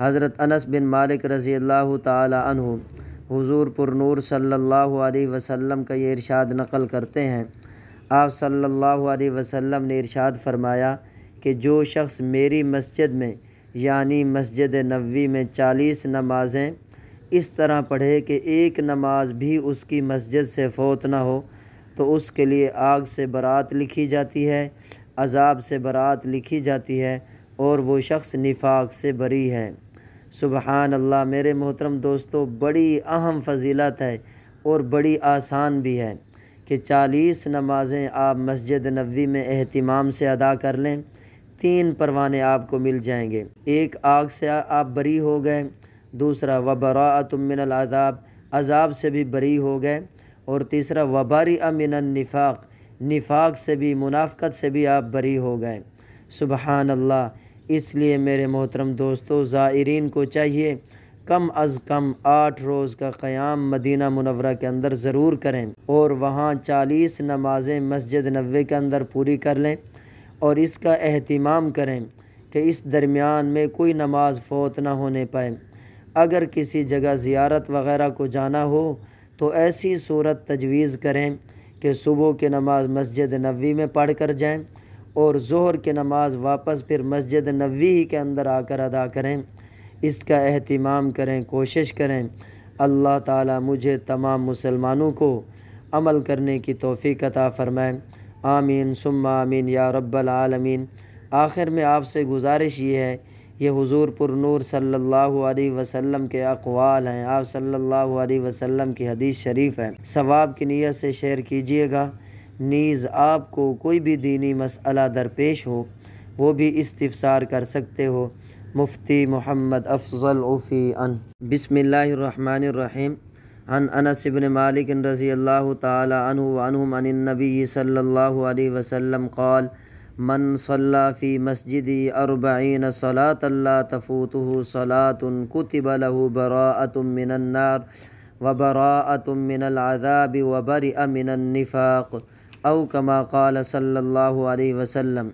حضرت انس بن مالک رضی اللہ تعالی عنہ حضور پر نور صلی اللہ علیہ وسلم کا یہ ارشاد نقل کرتے ہیں آپ صلی اللہ علیہ وسلم نے ارشاد فرمایا کہ جو شخص میری مسجد میں یعنی مسجد نوی میں چالیس نمازیں اس طرح پڑھے کہ ایک نماز بھی اس کی مسجد سے فوت نہ ہو تو اس کے لیے آگ سے برات لکھی جاتی ہے عذاب سے برات لکھی جاتی ہے اور وہ شخص نفاق سے بری ہے سبحان اللہ میرے محترم دوستو بڑی اہم فضیلت ہے اور بڑی آسان بھی ہے کہ چالیس نمازیں آپ مسجد نبوی میں اہتمام سے ادا کر لیں تین پروانے آپ کو مل جائیں گے ایک آگ سے آپ بری ہو گئے دوسرا من العذاب عذاب سے بھی بری ہو گئے اور تیسرا وباری من النفاق نفاق سے بھی منافقت سے بھی آپ بری ہو گئے سبحان اللہ اس لیے میرے محترم دوستو زائرین کو چاہیے کم از کم آٹھ روز کا قیام مدینہ منورہ کے اندر ضرور کریں اور وہاں چالیس نمازیں مسجد نوے کے اندر پوری کر لیں اور اس کا اہتمام کریں کہ اس درمیان میں کوئی نماز فوت نہ ہونے پائے اگر کسی جگہ زیارت وغیرہ کو جانا ہو تو ایسی صورت تجویز کریں کہ صبح کے نماز مسجد نوی میں پڑھ کر جائیں اور زہر کے نماز واپس پھر مسجد نبوی کے اندر آ کر ادا کریں اس کا اہتمام کریں کوشش کریں اللہ تعالی مجھے تمام مسلمانوں کو عمل کرنے کی توفیق عطا فرمائیں آمین ثم آمین یا رب العالمین آخر میں آپ سے گزارش یہ ہے یہ حضور پر نور صلی اللہ علیہ وسلم کے اقوال ہیں آپ صلی اللہ علیہ وسلم کی حدیث شریف ہیں ثواب کی نیت سے شیئر کیجیے گا نیز آپ کو کوئی بھی دینی مسئلہ درپیش ہو وہ بھی استفسار کر سکتے ہو مفتی محمد افضل عفی ان بسم اللہ الرحمن الرحیم عن انس بن مالک رضی اللہ تعالی عنہ وعنہم عن النبی صلی اللہ علیہ وسلم قال من مسجدي أربعين صلاة لا تفوته اللہ كتب له براءة من النار وبراءة من العذاب وبرئ من النفاق او کما قال صلی اللہ علیہ وسلم